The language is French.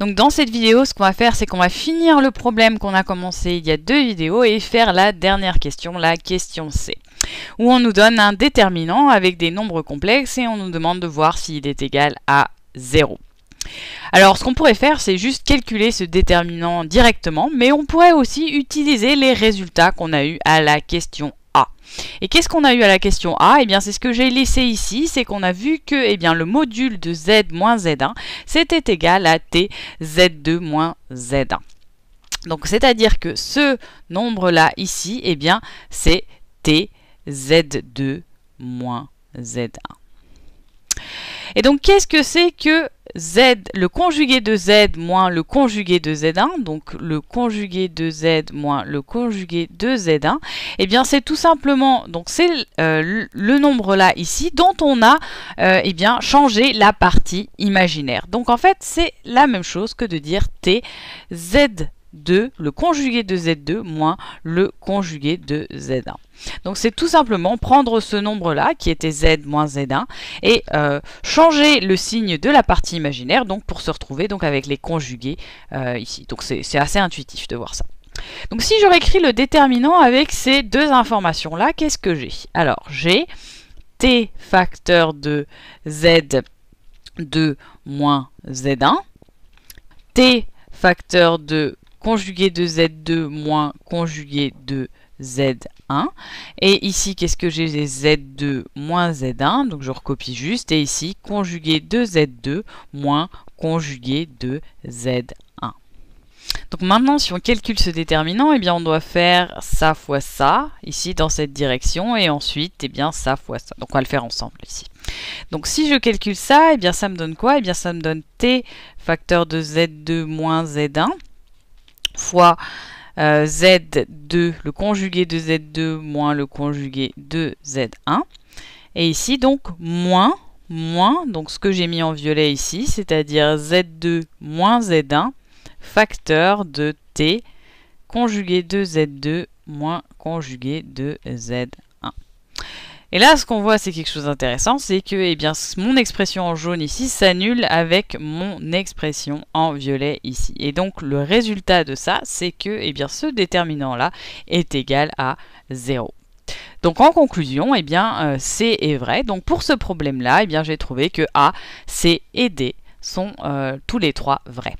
Donc dans cette vidéo, ce qu'on va faire, c'est qu'on va finir le problème qu'on a commencé il y a deux vidéos et faire la dernière question, la question C, où on nous donne un déterminant avec des nombres complexes et on nous demande de voir s'il est égal à 0. Alors ce qu'on pourrait faire c'est juste calculer ce déterminant directement mais on pourrait aussi utiliser les résultats qu'on a eu à la question et qu'est-ce qu'on a eu à la question A Eh bien, c'est ce que j'ai laissé ici, c'est qu'on a vu que eh bien, le module de z moins z1, c'était égal à t z2 moins z1. Donc, c'est-à-dire que ce nombre-là, ici, eh bien, c'est t z2 moins z1. Et donc, qu'est-ce que c'est que z, le conjugué de z moins le conjugué de z1, donc le conjugué de z moins le conjugué de z1, eh bien c'est tout simplement, donc c'est euh, le nombre là ici, dont on a euh, eh bien, changé la partie imaginaire. Donc en fait c'est la même chose que de dire t z le conjugué de Z2 moins le conjugué de Z1. Donc c'est tout simplement prendre ce nombre-là, qui était Z moins Z1, et euh, changer le signe de la partie imaginaire donc pour se retrouver donc, avec les conjugués euh, ici. Donc c'est assez intuitif de voir ça. Donc si je réécris le déterminant avec ces deux informations-là, qu'est-ce que j'ai Alors j'ai t facteur de z2 moins z1, t facteur de conjugué de Z2 moins conjugué de Z1. Et ici, qu'est-ce que j'ai J'ai Z2 moins Z1, donc je recopie juste. Et ici, conjugué de Z2 moins conjugué de Z1. Donc maintenant, si on calcule ce déterminant, et eh bien on doit faire ça fois ça, ici dans cette direction, et ensuite et eh bien ça fois ça. Donc on va le faire ensemble ici. Donc si je calcule ça, et eh bien ça me donne quoi Eh bien ça me donne t facteur de z2 moins z1 fois euh, Z2, le conjugué de Z2 moins le conjugué de Z1. Et ici, donc, moins, moins, donc ce que j'ai mis en violet ici, c'est-à-dire Z2 moins Z1, facteur de T conjugué de Z2 moins conjugué de Z1. Et là, ce qu'on voit, c'est quelque chose d'intéressant, c'est que eh bien, mon expression en jaune ici s'annule avec mon expression en violet ici. Et donc, le résultat de ça, c'est que eh bien, ce déterminant-là est égal à 0. Donc en conclusion, eh bien, euh, C est vrai. Donc pour ce problème-là, eh bien, j'ai trouvé que A, C et D sont euh, tous les trois vrais.